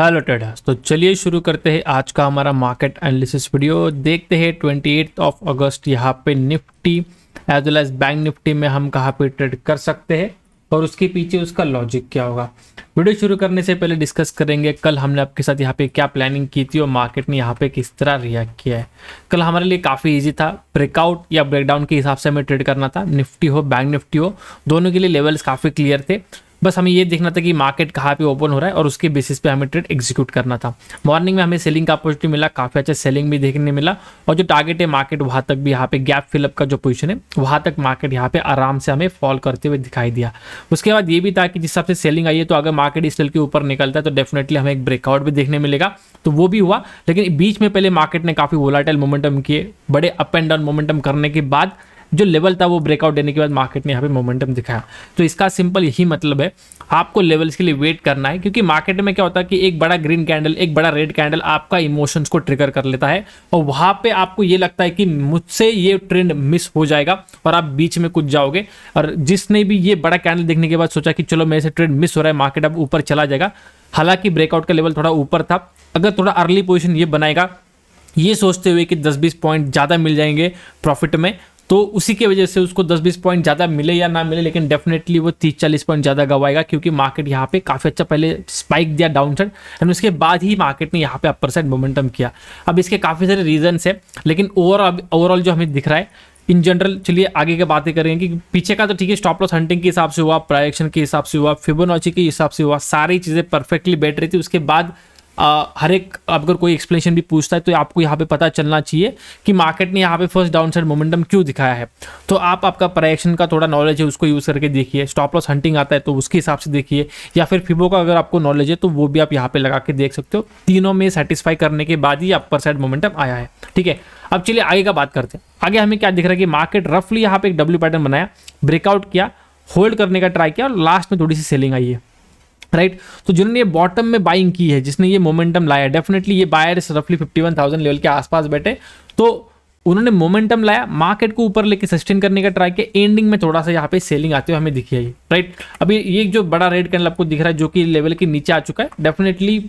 Hello traders तो चलिए शुरू करते हैं आज का हमारा मार्केट एनालिसिस वीडियो देखते हैं ट्वेंटी ऑफ अगस्त यहाँ पे Nifty as well as bank Nifty में हम कहाँ पे ट्रेड कर सकते हैं और उसके पीछे उसका लॉजिक क्या होगा वीडियो शुरू करने से पहले डिस्कस करेंगे कल हमने आपके साथ यहाँ पे क्या प्लानिंग की थी और मार्केट ने यहाँ पे किस तरह रिएक्ट किया है कल हमारे लिए काफ़ी इजी था ब्रेकआउट या ब्रेकडाउन के हिसाब से हमें ट्रेड करना था निफ्टी हो बैंक निफ्टी हो दोनों के लिए लेवल्स काफ़ी क्लियर थे बस हमें ये देखना था कि मार्केट कहाँ पे ओपन हो रहा है और उसके बेसिस पे हमें ट्रेड एग्जीक्यूट करना था मॉर्निंग में हमें सेलिंग का अपॉर्चुनिटी मिला काफ़ी अच्छा सेलिंग भी देखने मिला और जो टारगेट है मार्केट वहाँ तक भी यहाँ पे गैप फिलअप का जो पोजिशन है वहाँ तक मार्केट यहाँ पे आराम से हमें फॉल करते हुए दिखाई दिया उसके बाद ये भी था कि जिस हिसाब से सेलिंग आई है तो अगर मार्केट इस लेवल के ऊपर निकलता है तो डेफिनेटली हमें एक ब्रेकआउट भी देखने मिलेगा तो वो भी हुआ लेकिन बीच में पहले मार्केट ने काफ़ी वोलाटाइल मोमेंटम किए बड़े अप एंड डाउन मोमेंटम करने के बाद जो लेवल था वो ब्रेकआउट देने के बाद मार्केट ने यहाँ पे मोमेंटम दिखाया तो इसका सिंपल यही मतलब है आपको लेवल्स के लिए वेट करना है क्योंकि मार्केट में क्या होता है कि एक बड़ा ग्रीन कैंडल एक बड़ा रेड कैंडल आपका इमोशंस को ट्रिगर कर लेता है और वहाँ पे आपको ये लगता है कि मुझसे ये ट्रेंड मिस हो जाएगा और आप बीच में कुछ जाओगे और जिसने भी ये बड़ा कैंडल देखने के बाद सोचा कि चलो मेरे से ट्रेंड मिस हो रहा है मार्केट अब ऊपर चला जाएगा हालांकि ब्रेकआउट का लेवल थोड़ा ऊपर था अगर थोड़ा अर्ली पोजिशन ये बनाएगा ये सोचते हुए कि 10-20 पॉइंट ज़्यादा मिल जाएंगे प्रॉफिट में तो उसी के वजह से उसको 10-20 पॉइंट ज़्यादा मिले या ना मिले लेकिन डेफिनेटली वो 30-40 पॉइंट ज़्यादा गवाएगा क्योंकि मार्केट यहाँ पे काफ़ी अच्छा पहले स्पाइक दिया डाउन साइड एंड उसके बाद ही मार्केट ने यहाँ पे अपर साइड मोमेंटम किया अब इसके काफ़ी सारे रीजन्स है लेकिन ओवरऑल ओवरऑल जो हमें दिख रहा है इन जनरल चलिए आगे की बातें करेंगे कि पीछे का तो ठीक है स्टॉप लॉस हंटिंग के हिसाब से हुआ प्रायक्शन के हिसाब से हुआ फिबोनॉची के हिसाब से हुआ सारी चीज़ें परफेक्टली बैठ रही थी उसके बाद हर एक अगर कोई एक्सप्लेनेशन भी पूछता है तो आपको यहाँ पे पता चलना चाहिए कि मार्केट ने यहाँ पे फर्स्ट डाउन साइड मोमेंटम क्यों दिखाया है तो आप आपका प्रायक्शन का थोड़ा नॉलेज है उसको यूज़ करके देखिए स्टॉप लॉस हंटिंग आता है तो उसके हिसाब से देखिए या फिर फिबो का अगर आपको नॉलेज है तो वो भी आप यहाँ पर लगा के देख सकते हो तीनों में सेटिस्फाई करने के बाद ही अपर साइड मोमेंटम आया है ठीक है अब चलिए आगे का बात करते हैं आगे हमें क्या दिख रहा है कि मार्केट रफली यहाँ पे एक डब्ल्यू पैटर्न बनाया ब्रेकआउट किया होल्ड करने का ट्राई किया और लास्ट में थोड़ी सी सेलिंग आई है राइट right? तो जिन्होंने ये बॉटम में बाइंग की है जिसने ये मोमेंटम लाया डेफिनेटली ये इस रफली 51,000 लेवल के आसपास बैठे तो उन्होंने मोमेंटम लाया मार्केट को ऊपर लेके सस्टेन करने का ट्राई किया एंडिंग में थोड़ा सा यहाँ पे सेलिंग आते हुए हमें दिखी है राइट अभी ये जो बड़ा रेड कैंडल आपको दिख रहा है जो कि लेवल के नीचे आ चुका है डेफिनेटली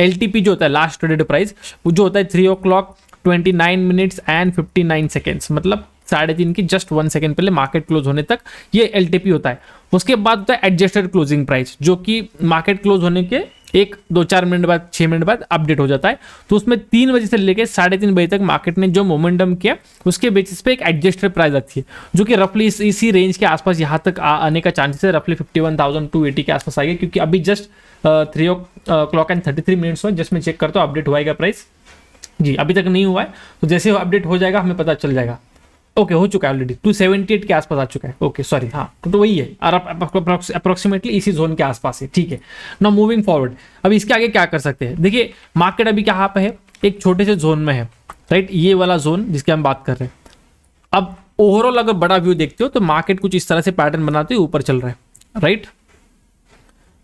एल जो होता है लास्ट ट्रेडेड प्राइस वो जो होता है three o'clock twenty nine minutes and fifty nine seconds मतलब साढ़े तीन की जस्ट वन सेकेंड पहले मार्केट क्लोज होने तक ये एल होता है उसके बाद होता है एडजस्टेड क्लोजिंग प्राइस जो कि मार्केट क्लोज होने के एक दो चार मिनट बाद छः मिनट बाद अपडेट हो जाता है तो उसमें तीन बजे से लेकर साढ़े तीन बजे तक मार्केट ने जो मोमेंटम किया उसके बेसिस पे एक एडजस्टेड प्राइस रखी है जो कि रफली इस, इसी रेंज के आसपास यहाँ तक आ, आने का चांसेस है रफली fifty one thousand two eighty के आसपास आएगा क्योंकि अभी just three o'clock and thirty three minutes में जस्ट मैं चेक करता हूँ अपडेट हुआ प्राइस जी अभी तक नहीं हुआ है तो जैसे अपडेट हो जाएगा हमें पता चल जाएगा ओके हो चुका है ऑलरेडी टू सेवेंटी एट के आसपास आ चुका है ओके सॉरी हाँ तो तो वही है और अप्रोक्सीमेटली इसी जोन के आसपास है ठीक है ना मूविंग फॉरवर्ड अब इसके आगे क्या कर सकते हैं देखिए मार्केट अभी कहाँ पर है एक छोटे से जोन में है राइट ये वाला जोन जिसकी हम बात कर रहे हैं अब ओवरऑल अगर बड़ा व्यू देखते हो तो मार्केट कुछ इस तरह से पैटर्न बनाते हुए ऊपर चल रहा है राइट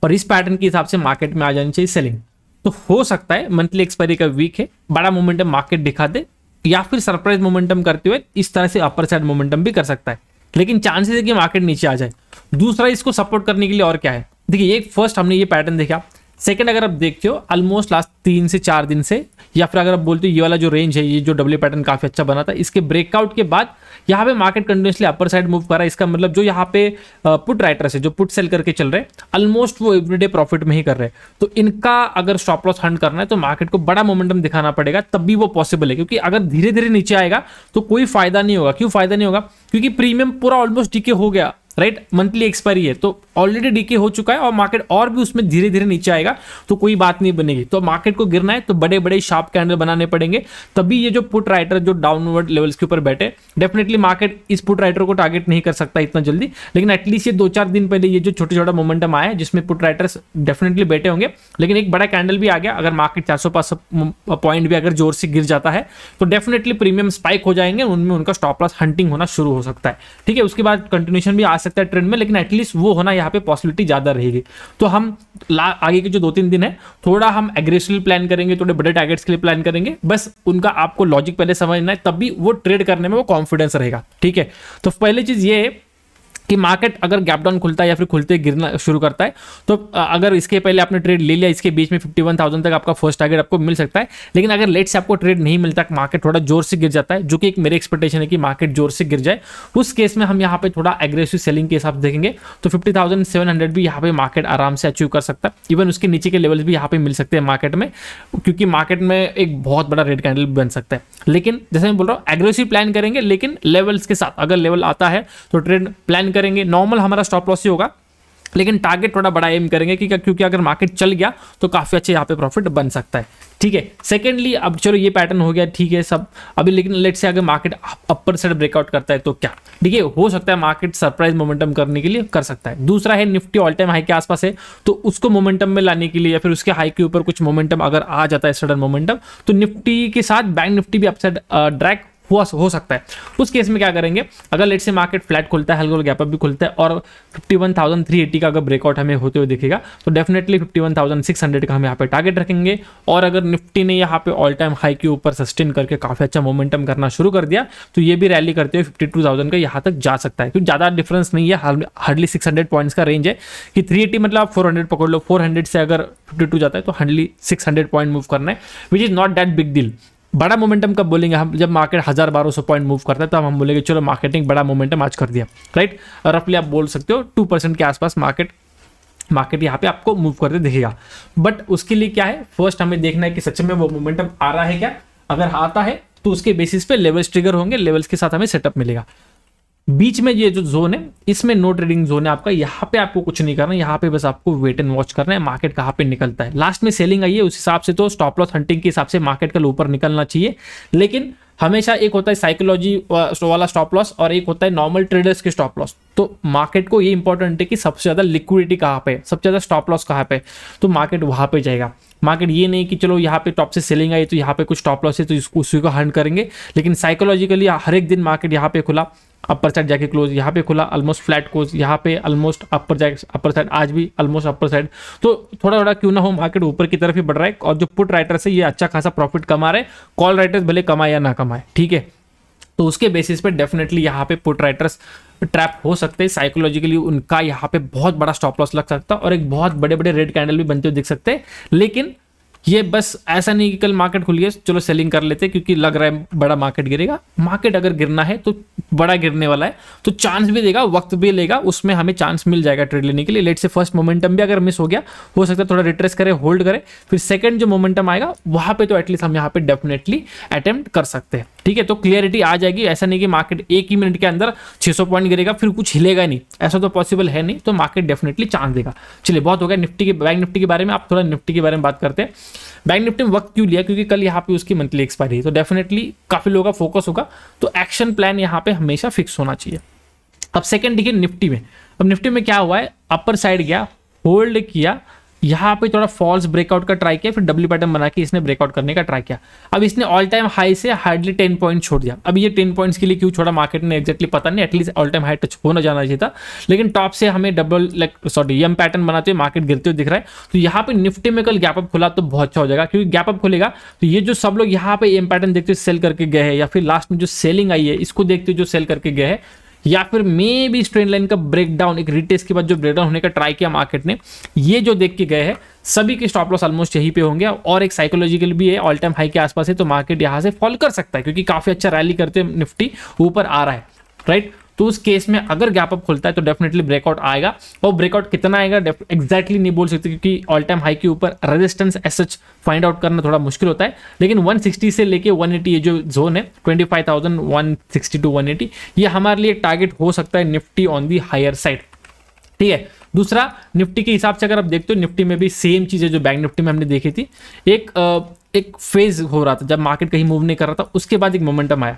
पर इस पैटर्न के हिसाब से मार्केट में आ जानी चाहिए सेलिंग तो हो सकता है मंथली एक्सपायरी का वीक है बड़ा मोमेंटम मार्केट दिखा दे या फिर सरप्राइज मोमेंटम करते हुए इस तरह से अपर साइड मोमेंटम भी कर सकता है लेकिन चांसेस है कि मार्केट नीचे आ जाए दूसरा इसको सपोर्ट करने के लिए और क्या है देखिए एक फर्स्ट हमने ये पैटर्न देखा सेकंड अगर आप देखते हो ऑलमोस्ट लास्ट तीन से चार दिन से या फिर अगर आप बोलते हो ये वाला जो रेंज है ये जो डब्ल्यू पैटर्न काफ़ी अच्छा बना था इसके ब्रेकआउट के बाद यहाँ पे market continuously upper side move कर रहा है इसका मतलब जो यहाँ पे पुट राइटर्स है जो पुट सेल करके चल रहे हैं ऑलमोस्ट वो एवरीडे प्रॉफिट में ही कर रहे हैं तो इनका अगर स्टॉप लॉस हंड करना है तो मार्केट को बड़ा मोमेंटम दिखाना पड़ेगा तब भी वो पॉसिबल है क्योंकि अगर धीरे धीरे नीचे आएगा तो कोई फायदा नहीं होगा क्यों फायदा नहीं होगा क्योंकि प्रीमियम पूरा ऑलमोस्ट डीके हो गया राइट मंथली एक्सपायरी है तो ऑलरेडी डीके हो चुका है और मार्केट और भी उसमें धीरे धीरे नीचे आएगा तो कोई बात नहीं बनेगी तो मार्केट को गिरना है तो बड़े बड़े शार्प कैंडल बनाने पड़ेंगे तभी ये जो पुट राइटर जो डाउनवर्ड लेवल्स के ऊपर बैठे डेफिनेटली मार्केट इस पुट राइटर को टारगेट नहीं कर सकता इतना जल्दी लेकिन एटलीस्ट ये दो चार दिन पहले ये जो छोटे छोटा मोमेंटम आया है जिसमें पुट राइटर्स डेफिनेटली बैठे होंगे लेकिन एक बड़ा कैंडल भी आ गया अगर मार्केट चार सौ पॉइंट भी अगर जोर से गिर जाता है तो डेफिनेटली प्रीमियम स्पाइक हो जाएंगे उनमें उनका स्टॉप लॉस हंटिंग होना शुरू हो सकता है ठीक है उसके बाद कंटिन्यूशन भी आ सकता है ट्रेंड में लेकिन एटलीस्ट वो होना यहाँ पे पॉसिबिलिटी ज़्यादा रहेगी तो हम आगे के जो दो तीन दिन है थोड़ा हम एग्रेसिव प्लान करेंगे थोड़े बड़े टारगेट्स के लिए प्लान करेंगे बस उनका आपको लॉजिक पहले समझना है तभी वो ट्रेड करने में वो कॉन्फिडेंस रहेगा ठीक है तो पहली चीज़ ये कि मार्केट अगर गैप डाउन खुलता है या फिर खुलते गिरना शुरू करता है तो अगर इसके पहले आपने ट्रेड ले लिया इसके बीच में फिफ्टी वन थाउजेंड तक आपका फर्स्ट टारगेट आपको मिल सकता है लेकिन अगर लेट से आपको ट्रेड नहीं मिलता मार्केट थोड़ा जोर से गिर जाता है जो कि एक मेरे एक्सपेक्टेशन है कि मार्केट जोर से गिर जाए उस केस में हम यहाँ पर थोड़ा एग्रेसिव सेलिंग के हिसाब से देखेंगे तो फिफ्टी भी यहाँ पर मार्केट आराम से अचीव कर सकता है इवन उसके नीचे के लेवल्स भी यहाँ पर मिल सकते हैं मार्केट में क्योंकि मार्केट में एक बहुत बड़ा रेड कैंडल बन सकता है लेकिन जैसे मैं बोल रहा हूँ एग्रेसिव प्लान करेंगे लेकिन लेवल्स के साथ अगर लेवल आता है तो ट्रेड प्लान करेंगे नॉर्मल हमारा स्टॉप लॉस ही होगा लेकिन टारगेट थोड़ा बड़ा एम करेंगे कि क्योंकि अगर मार्केट चल गया तो काफ़ी अच्छे यहाँ पे प्रॉफिट बन सकता है ठीक है सेकेंडली अब चलो ये पैटर्न हो गया ठीक है सब अभी लेकिन लेट से अगर मार्केट अपर साइड ब्रेकआउट करता है तो क्या ठीक है हो सकता है मार्केट सरप्राइज मोमेंटम करने के लिए कर सकता है दूसरा है निफ्टी ऑल टाइम हाई के आसपास है तो उसको मोमेंटम में लाने के लिए या फिर उसके हाई के ऊपर कुछ मोमेंटम अगर आ जाता है सडन मोमेंटम तो निफ्टी के साथ बैंक निफ्टी भी अपसाइड ड्रैक हुआ हो सकता है उस केस में क्या करेंगे अगर लेट से मार्केट फ्लैट खुलता है हल्का गैप अप भी खुलता है और 51,380 का अगर ब्रेकआउट हमें होते हुए दिखेगा तो डेफिनेटली 51,600 का हम यहाँ पे टारगेट रखेंगे और अगर निफ्टी ने यहाँ पे ऑल टाइम हाई के ऊपर सस्टेन करके काफ़ी अच्छा मोमेंटम करना शुरू कर दिया तो ये भी रैली करते हुए फिफ्टी का यहाँ तक जा सकता है क्योंकि ज़्यादा डिफरेंस नहीं है हार्डली सिक्स पॉइंट्स का रेंज है कि थ्री मतलब आप फोर पकड़ लो फोर से अगर फिफ्टी जाता है तो हार्डली सिक्स पॉइंट मूव करना है which is not that big deal बड़ा मोमेंटम कब बोलेंगे हम जब मार्केट हज़ार बारह सौ पॉइंट मूव करता है तो हम बोलेंगे चलो मार्केटिंग बड़ा मोमेंटम आज कर दिया राइट रफली आप बोल सकते हो टू परसेंट के आसपास मार्केट मार्केट यहाँ पे आपको मूव करते दिखेगा बट उसके लिए क्या है फर्स्ट हमें देखना है कि सच में वो मोमेंटम आ रहा है क्या अगर आता है तो उसके बेसिस पे लेवल्स ट्रिगर होंगे लेवल्स के साथ हमें सेटअप मिलेगा बीच में ये जो जोन है इसमें नो ट्रेडिंग जोन है आपका यहाँ पे आपको कुछ नहीं करना है यहाँ पे बस आपको वेट एंड वॉच करना है मार्केट कहाँ पे निकलता है लास्ट में सेलिंग आई है उस हिसाब से तो स्टॉप लॉस हंटिंग के हिसाब से मार्केट कल ऊपर निकलना चाहिए लेकिन हमेशा एक होता है साइकोलॉजी वाला स्टॉप लॉस और एक होता है नॉर्मल ट्रेडर्स के स्टॉप लॉस तो मार्केट को ये इंपॉर्टेंट है कि सबसे ज़्यादा लिक्विडिटी कहाँ पे सबसे ज़्यादा स्टॉप लॉस कहाँ पे तो मार्केट वहाँ पे जाएगा मार्केट ये नहीं कि चलो यहाँ पे टॉप से सेलिंग आई तो यहाँ पे कुछ स्टॉप लॉस है तो इसको उसी को हंड करेंगे लेकिन साइकोलॉजिकली हर एक दिन मार्केट यहाँ पे खुला अपर साइड जाके क्लोज यहाँ पे खुला ऑलमोस्ट फ्लैट क्लोज यहाँ पे ऑलमोस्ट अपर अपर साइड आज भी ऑलमोस्ट अपर साइड तो थोड़ा थोड़ा क्यों ना हो मार्केट ऊपर की तरफ ही बढ़ रहा है और जो पुट राइटर्स है ये अच्छा खासा प्रॉफिट कमा रहे कॉल राइटर्स भले कमाए या ना कमाए ठीक है तो उसके बेसिस पे डेफिनेटली यहाँ पे पुट राइटर्स ट्रैप हो सकते हैं साइकोलॉजिकली उनका यहाँ पे बहुत बड़ा स्टॉप लॉस लग सकता है और एक बहुत बड़े बड़े रेड कैंडल भी बनते हुए दिख सकते हैं लेकिन ये बस ऐसा नहीं कि कल मार्केट खुली है चलो सेलिंग कर लेते क्योंकि लग रहा है बड़ा मार्केट गिरेगा मार्केट अगर गिरना है तो बड़ा गिरने वाला है तो चांस भी देगा वक्त भी लेगा उसमें हमें चांस मिल जाएगा ट्रेड लेने के लिए लेट से फर्स्ट मोमेंटम भी अगर मिस हो गया हो सकता है थोड़ा रिट्रेस करे होल्ड करे फिर सेकेंड जो मोमेंटम आएगा वहाँ पर तो एटलीस्ट हम यहाँ पर डेफिनेटली अटेम्प्ट कर सकते हैं ठीक है तो क्लियरिटी आ जाएगी ऐसा नहीं कि मार्केट एक ही मिनट के अंदर छह पॉइंट गिरेगा फिर कुछ हिलेगा नहीं ऐसा तो पॉसिबल है नहीं तो मार्केट डेफिनेटली चांस देगा चलिए बहुत हो गया निफ्टी के बैंक निफ्टी के बारे में आप थोड़ा निफ्टी के बारे में बात करते हैं बैंक निफ्टी में वक्त क्यों लिया क्योंकि कल यहाँ पे उसकी मंथली एक्सपायरी है तो डेफिनेटली काफ़ी लोगों का फोकस होगा तो एक्शन प्लान यहाँ पे हमेशा फिक्स होना चाहिए अब सेकंड देखिए निफ्टी में अब निफ्टी में क्या हुआ है अपर साइड गया होल्ड किया यहाँ पे थोड़ा फॉल्स ब्रेकआउट का ट्राई किया फिर डब्ल्यू पैटर्न बना के इसने ब्रेकआउट करने का ट्राई किया अब इसने ऑल टाइम हाई से हार्डली टेन पॉइंट छोड़ दिया अब ये टेन पॉइंट्स के लिए क्यों छोड़ा मार्केट ने एक्जैक्टली पता नहीं at least all time high touch होना जाना चाहिए था लेकिन टॉप से हमें double like sorry M pattern बनाते हुए मार्केट गिरते हुए दिख रहा है तो यहाँ पे निफ्टी में कल गैप अप खुला तो बहुत अच्छा हो जाएगा क्योंकि गैप अप खुलेगा तो ये जो सब लोग यहाँ पे एम पैटर्न देखते हुए सेल करके गए हैं या फिर लास्ट में जो सेलिंग आई है इसको देखते हुए जो सेल करके गए हैं या फिर मे भी इस ट्रेंड लाइन का ब्रेकडाउन एक रिटेस्ट के बाद जो ब्रेकडाउन होने का ट्राई किया मार्केट ने ये जो देख के गए हैं सभी के स्टॉप लॉस ऑलमोस्ट यहीं पे होंगे और एक साइकोलॉजिकल भी है ऑल टाइम हाई के आसपास है तो मार्केट यहाँ से फॉल कर सकता है क्योंकि काफ़ी अच्छा रैली करते निफ्टी ऊपर आ रहा है राइट तो उस केस में अगर गैप अप खुलता है तो डेफिनेटली ब्रेकआउट आएगा और ब्रेकआउट कितना आएगा एक्जैक्टली नहीं बोल सकते क्योंकि ऑल टाइम हाई के ऊपर resistance as such find out करना थोड़ा मुश्किल होता है लेकिन 160 से लेके 180 ये जो जोन है 25,160 टू 180 ये हमारे लिए टारगेट हो सकता है Nifty on the higher side ठीक है दूसरा निफ्टी के हिसाब से अगर आप देखते हो निफ्टी में भी सेम चीज़ है जो बैंक निफ्टी में हमने देखी थी एक एक फेज हो रहा था जब मार्केट कहीं मूव नहीं कर रहा था उसके बाद एक मोमेंटम आया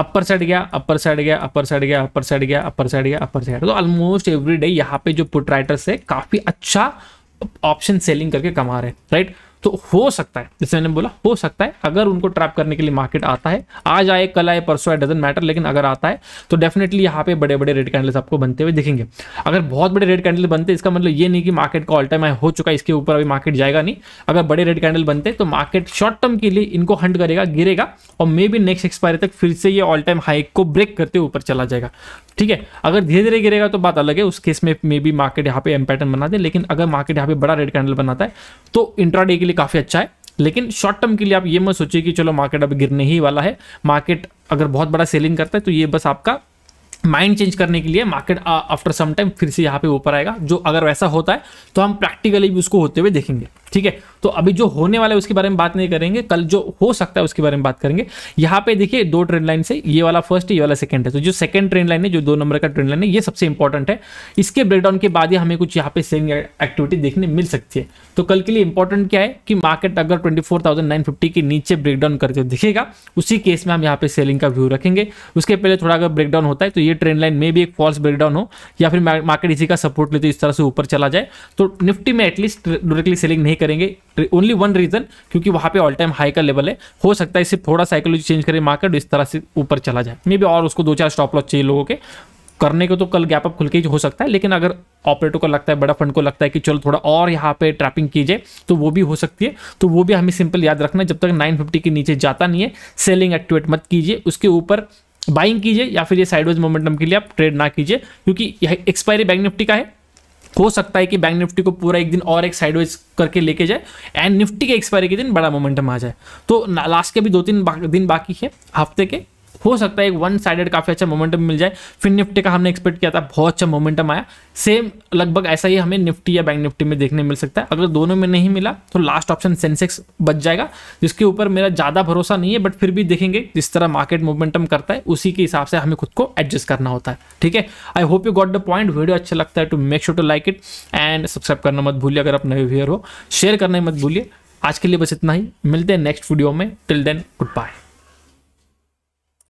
अपर साइड गया अपर साइड गया अपर साइड गया अपर साइड गया अपर साइड गया अपर साइड तो ऑलमोस्ट एवरी डे यहाँ पे जो पुट राइटर्स है काफ़ी अच्छा ऑप्शन सेलिंग करके कमा रहे हैं राइट तो हो सकता है जैसे मैंने बोला हो सकता है अगर उनको ट्रैप करने के लिए मार्केट आता है आज आए कल आए परसों आए डजेंट मैटर लेकिन अगर आता है तो डेफिनेटली यहाँ पे बड़े बड़े रेड कैंडल्स आपको बनते हुए दिखेंगे अगर बहुत बड़े रेड कैंडल बनते इसका मतलब ये नहीं कि मार्केट का ऑल टाइम हाई हो चुका है इसके ऊपर अभी मार्केट जाएगा नहीं अगर बड़े रेड कैंडल बनते तो मार्केट शॉर्ट टर्म के लिए इनको हंट करेगा गिरेगा और मे बी नेक्स्ट एक्सपायरी तक फिर से ये ऑल टाइम हाई को ब्रेक करते ऊपर चला जाएगा ठीक है अगर धीरे धीरे गिरेगा तो बात अलग है उस केस में मे बी मार्केट यहाँ पे एम पैटर्न बना दे लेकिन अगर मार्केट यहाँ पे बड़ा रेड कैंडल बनाता है तो इंट्रा के लिए काफ़ी अच्छा है लेकिन शॉर्ट टर्म के लिए आप ये मत सोचिए कि चलो मार्केट अब गिरने ही वाला है मार्केट अगर बहुत बड़ा सेलिंग करता है तो ये बस आपका माइंड चेंज करने के लिए मार्केट आफ्टर सम टाइम फिर से यहाँ पे ऊपर आएगा जो अगर वैसा होता है तो हम प्रैक्टिकली भी उसको होते हुए देखेंगे ठीक है तो अभी जो होने वाला है उसके बारे में बात नहीं करेंगे कल जो हो सकता है उसके बारे में बात करेंगे यहाँ पे देखिए दो ट्रेंड लाइन से ये वाला फर्स्ट है ये वाला सेकंड है तो जो सेकंड ट्रेन लाइन है जो दो नंबर का ट्रेंड लाइन है ये सबसे इंपॉर्टेंट है इसके ब्रेकडाउन के बाद ही हमें कुछ यहाँ पे सेलिंग एक्टिविटी देखने मिल सकती है तो कल के लिए इंपॉर्टेंट क्या है कि मार्केट अगर ट्वेंटी के नीचे ब्रेकडाउन करते हुए दिखेगा उसी केस में हम यहाँ पे सेलिंग का व्यू रखेंगे उसके पहले थोड़ा अगर ब्रेकडाउन होता है तो ये ट्रेंड लाइन में भी एक फॉल्स ब्रेकडाउन हो या फिर मार्केट इसी का सपोर्ट लेते तो इस तरह से ऊपर चला जाए तो निफ्टी में एटलीस्ट डायरेक्टली सेलिंग नहीं करेंगे ओनली वन रीजन क्योंकि वहां पे ऑल टाइम हाई का लेवल है हो सकता है इसे थोड़ा साइकोलॉजी चेंज करें मार्केट इस तरह से ऊपर चला जाए मे बी और उसको दो चार स्टॉप लॉस चाहिए लोगों के करने को तो कल गैप अप खुल के हो सकता है लेकिन अगर ऑपरेटर को लगता है बड़ा फंड को लगता है कि चलो थोड़ा और यहाँ पे ट्रैपिंग की जाए तो वो भी हो सकती है तो वो भी हमें सिंपल याद रखना है जब तक 950 के नीचे जाता नहीं है सेलिंग एक्टिवेट मत कीजिए उसके ऊपर बाइंग कीजिए या फिर ये साइडवेज मोमेंटम के लिए आप ट्रेड ना कीजिए क्योंकि यह एक्सपायरी बैंक निफ्टी का है हो सकता है कि बैंक निफ्टी को पूरा एक दिन और एक साइडवेज करके लेके जाए एंड निफ्टी के एक्सपायरी के दिन बड़ा मोमेंटम आ जाए तो लास्ट के भी दो तीन बा, दिन बाकी है हफ्ते के हो सकता है एक वन साइडेड काफ़ी अच्छा मोमेंटम मिल जाए फिर निफ्टी का हमने एक्सपेक्ट किया था बहुत अच्छा मोमेंटम आया सेम लगभग ऐसा ही हमें निफ्टी या बैंक निफ्टी में देखने मिल सकता है अगर दोनों में नहीं मिला तो लास्ट ऑप्शन सेंसेक्स बच जाएगा जिसके ऊपर मेरा ज़्यादा भरोसा नहीं है बट फिर भी देखेंगे जिस तरह मार्केट मोमेंटम करता है उसी के हिसाब से हमें खुद को एडजस्ट करना होता है ठीक है I hope you got the point video अच्छा लगता है to make sure to like it and subscribe करना मत भूलिए अगर आप नए व्यूअर हो शेयर करना मत भूलिए आज के लिए बस इतना ही मिलते हैं नेक्स्ट वीडियो में टिल देन गुड बाय